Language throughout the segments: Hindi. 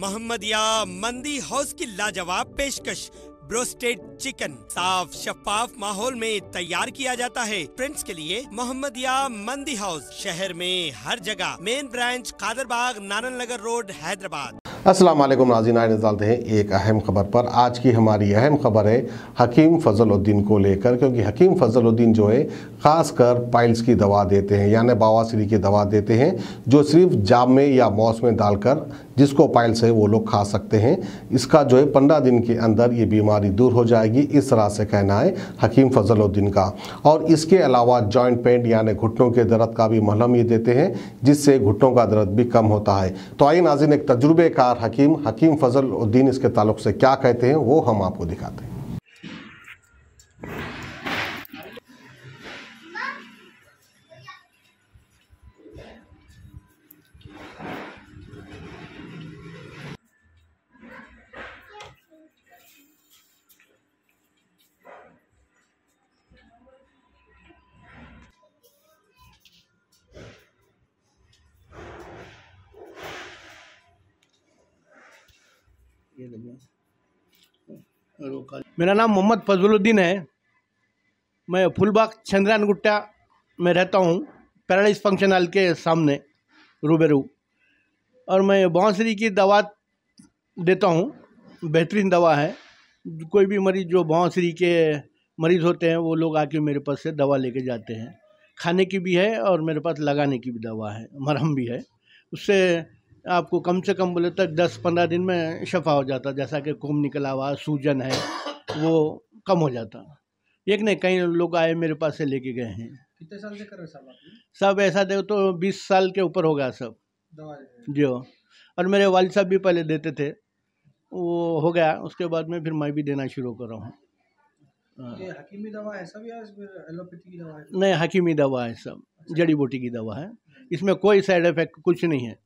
मोहम्मदिया मंदी हाउस की लाजवाब पेशकश ब्रोस्टेड चिकन साफ शफाफ माहौल में तैयार किया जाता है प्रिंट्स के लिए मोहम्मदिया मंदी हाउस शहर में हर जगह main branch Qadarbagh Naran Nagar road Hyderabad अस्सलाम वालेकुम नाजीन आए निकालते हैं एक अहम खबर पर आज की हमारी अहम खबर है हकीम फ़जलुद्दीन को लेकर क्योंकि हकीम फ़जलुद्दीन जो है ख़ासकर पाइल्स की दवा देते हैं यानि बावासरी की दवा देते हैं जो सिर्फ जाम में या मौस में डालकर जिसको पाइल्स है वो लोग खा सकते हैं इसका जो है पंद्रह दिन के अंदर ये बीमारी दूर हो जाएगी इस तरह से कहना है हकीम फ़जलुद्दीन का और इसके अलावा जॉइंट पेन यानि घुटनों के दर्द का भी महलम ये देते हैं जिससे घुटनों का दर्द भी कम होता है तो आइए नाजिन एक तजुर्बेकार हकीम हकीम फजल उद्दीन इसके ताल्लुक से क्या कहते हैं वो हम आपको दिखाते हैं मेरा नाम मोहम्मद फजलुद्दीन है मैं फुलबाग चंद्रान गुट्टा में रहता हूँ पैराडाइज फंक्शन हॉल के सामने रूबेरू और मैं बाँसरी की दवा देता हूँ बेहतरीन दवा है कोई भी मरीज जो बाँसरी के मरीज़ होते हैं वो लोग आके मेरे पास से दवा लेके जाते हैं खाने की भी है और मेरे पास लगाने की भी दवा है मरहम भी है उससे आपको कम से कम बोले तो दस पंद्रह दिन में शफा हो जाता जैसा कि कुम निकला हुआ सूजन है वो कम हो जाता एक नहीं कई लोग आए मेरे पास से लेके गए हैं कितने साल से कर रहे सब ऐसा देखो तो बीस साल के ऊपर हो गया सब जी हाँ। और मेरे वाल साहब भी पहले देते थे वो हो गया उसके बाद में फिर मैं भी देना शुरू कर रहा हूँ हाँ। हकीमी दवा एलोपैथी की दवा है नहीं हकीमी दवा है सब जड़ी बूटी की दवा है इसमें कोई साइड इफेक्ट कुछ नहीं है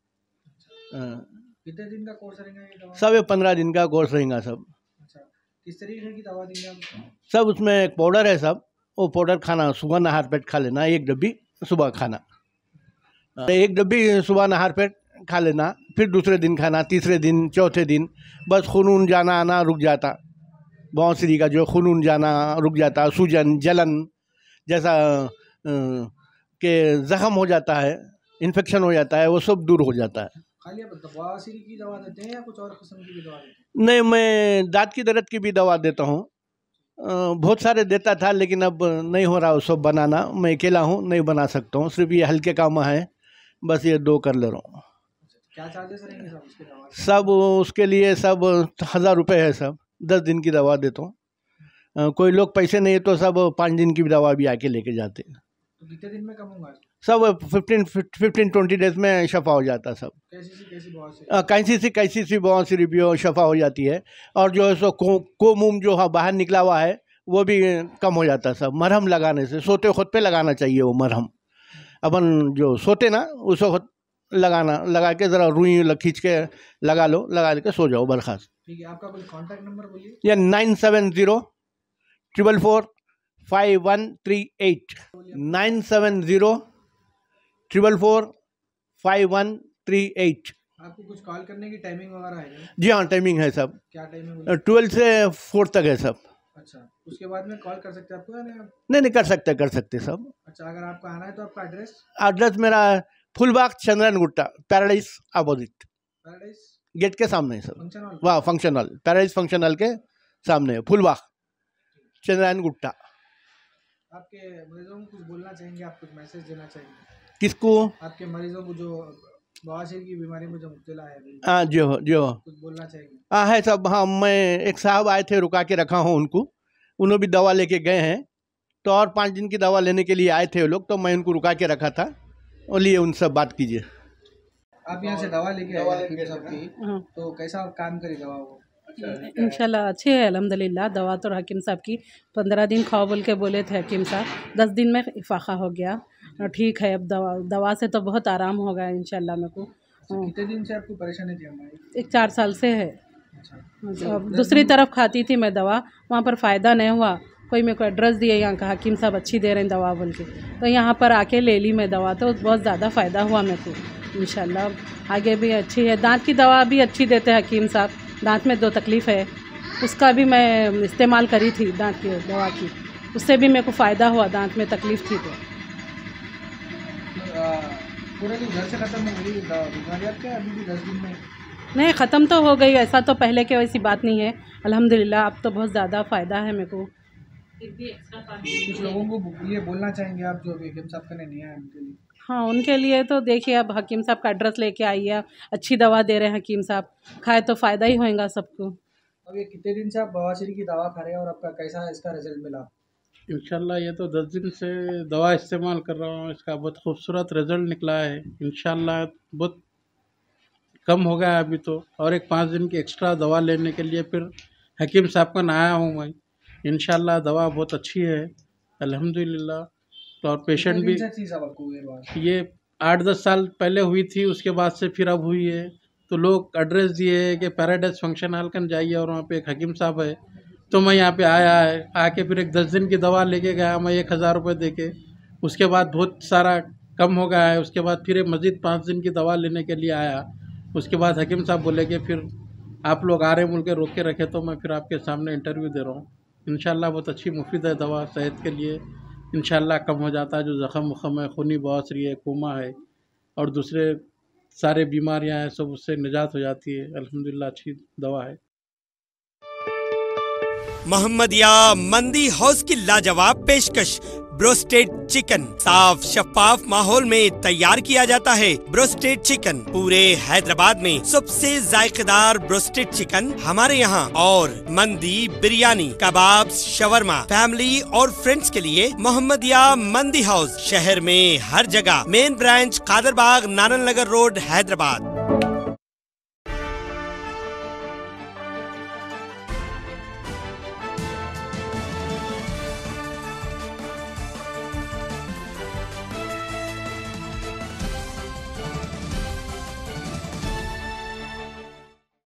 हाँ। कितने दिन का कोर्स रहेगा सब ये पंद्रह दिन का कोर्स रहेगा सब अच्छा, किस तरीके की दवा देंगे सब उसमें एक पाउडर है सब वो पाउडर खाना सुबह नहार पेट खा लेना एक डब्बी सुबह खाना हाँ। हाँ, एक डब्बी सुबह नहार पेट खा लेना फिर दूसरे दिन खाना तीसरे दिन चौथे दिन बस खून जाना आना रुक जाता बाँसरी का जो खून जाना रुक जाता सूजन जलन जैसा के जख्म हो जाता है इन्फेक्शन हो जाता है वो सब दूर हो जाता है नहीं मैं दांत की दर्द की भी दवा देता हूँ बहुत सारे देता था लेकिन अब नहीं हो रहा सब बनाना मैं अकेला हूँ नहीं बना सकता हूँ सिर्फ ये हल्के काम है बस ये दो कर ले रहा हूँ क्या सब उसके लिए सब हज़ार रुपये है सब दस दिन की दवा देता हूँ कोई लोग पैसे नहीं है तो सब पाँच दिन की भी दवा भी आके लेके जाते हैं तो कितने दिन में कम होगा सब फिफ्टीन फिफ्टीन ट्वेंटी डेज में शफा हो जाता सब कैसी सी कैसी सी बहुत सी रिव्यू शफा हो जाती है और जो है सो को, कोमूम जो है हाँ बाहर निकला हुआ है वो भी कम हो जाता सब मरहम लगाने से सोते खुद पे लगाना चाहिए वो मरहम अपन जो सोते ना उस वक्त लगाना लगा के ज़रा रुई खींच के लगा लो लगा के सो जाओ बर्खास्त ठीक है आपका कोई कॉन्टैक्ट नंबर बोलिए या nine seven zero triple four five one three eight nine seven zero triple four five one three eight आपको कुछ कॉल करने की टाइमिंग वगैरह है जी हाँ टाइमिंग है सब क्या टाइमिंग ट्वेल्व से फोर तक है सब अच्छा उसके बाद में कॉल कर सकते हैं आपको नहीं नहीं कर सकते कर सकते सब अच्छा अगर आपको आना है तो आपका एड्रेस एड्रेस मेरा Phoolbagh Chandrayangutta paradise opposite paradise gate के सामने है सर वाह function hall paradise function hall के सामने फुलबाग चंद्रन गुट्टा आपके मरीजों को तो कुछ बोलना चाहेंगे आप कुछ मैसेज देना चाहेंगे किसको आपके मरीजों को जो बवासीर की बीमारी में जो मुब्तला है हाँ जो जो कुछ बोलना चाहिए हाँ है सब हाँ मैं एक साहब आए थे रुका के रखा हूँ उनको उन्होंने भी दवा लेके गए हैं तो और पाँच दिन की दवा लेने के लिए आए थे वो लोग तो मैं उनको रुका के रखा था और लिए उनसे बात कीजिए आप यहाँ से दवा लेके दवा लेके सबकी हाँ। तो कैसा काम करी दवा वो अच्छा, इन अच्छे है अलहमदिल्ला दवा तो हकीम साहब की पंद्रह दिन खाओ बोल के बोले थे हकीम साहब दस दिन में इफाखा हो गया हाँ, ठीक है अब दवा दवा से तो बहुत आराम होगा इन मेरे को अच्छा, हाँ। कितने दिन से आपको परेशानी थी एक चार साल से है अच्छा। हाँ तो अब दूसरी तरफ खाती थी मैं दवा वहाँ पर फ़ायदा नहीं हुआ कोई मेरे को एड्रेस दिया यहाँ कहा हकीम साहब अच्छी दे रहे हैं दवा बोल के तो यहाँ पर आके ले ली मैं दवा तो बहुत ज़्यादा फ़ायदा हुआ मेरे को इन आगे भी अच्छी है दांत की दवा भी अच्छी देते हैं हकीम साहब दांत में दो तकलीफ़ है उसका भी मैं इस्तेमाल करी थी दांत की दवा की उससे भी मेरे को फ़ायदा हुआ दांत में तकलीफ़ थी तो नहीं ख़त्म तो हो गई ऐसा तो पहले की वैसी बात नहीं है अल्हम्दुलिल्लाह अब तो बहुत ज़्यादा फ़ायदा है मेरे को अच्छा कुछ लोगों को ये बोलना चाहेंगे आप जो हकीम साहब का नहीं आए उनके लिए हाँ उनके लिए तो देखिए अब हकीम साहब का एड्रेस लेके आइए अच्छी दवा दे रहे हैं हकीम साहब खाए तो फ़ायदा ही होएगा सबको अब ये कितने दिन से आप बवासीर की दवा खा रहे हैं और आपका कैसा इसका रिजल्ट मिला इनशाला ये तो दस दिन से दवा इस्तेमाल कर रहा हूँ इसका बहुत खूबसूरत रिज़ल्ट निकला है इन बहुत कम हो गया अभी तो और एक पाँच दिन की एक्स्ट्रा दवा लेने के लिए फिर हकीम साहब का नया हूँ मैं इन दवा बहुत अच्छी है अल्हम्दुलिल्लाह तो और पेशेंट भी ये आठ दस साल पहले हुई थी उसके बाद से फिर अब हुई है तो लोग एड्रेस दिए है कि पैराडाइज फंक्शन हाल कन जाइए और वहाँ पे एक हकीम साहब है तो मैं यहाँ पे आया है आके फिर एक दस दिन की दवा लेके गया मैं एक हज़ार रुपये दे के उसके बाद बहुत सारा कम हो गया है उसके बाद फिर एक मज़ीद पाँच दिन की दवा लेने के लिए आया उसके बाद हकीम साहब बोले कि फिर आप लोग आ रहे मुल के रोक के रखे तो मैं फिर आपके सामने इंटरव्यू दे रहा हूँ इन बहुत अच्छी मुफीद है दवा सेहत के लिए इन कम हो जाता है जो ज़ख़म वख़म है खूनी बासरी है कोमा है और दूसरे सारे बीमारियाँ हैं सब उससे निजात हो जाती है अलहमदिल्ला अच्छी दवा है मोहम्मदिया मंदी हाउस की लाजवाब पेशकश ब्रोस्टेड चिकन साफ शफाफ माहौल में तैयार किया जाता है ब्रोस्टेड चिकन पूरे हैदराबाद में सबसे जायकेदार ब्रोस्टेड चिकन हमारे यहाँ और मंदी बिरयानी कबाब शवरमा फैमिली और फ्रेंड्स के लिए मोहम्मदिया मंदी हाउस शहर में हर जगह main branch Qadarbagh Narayan Nagar road Hyderabad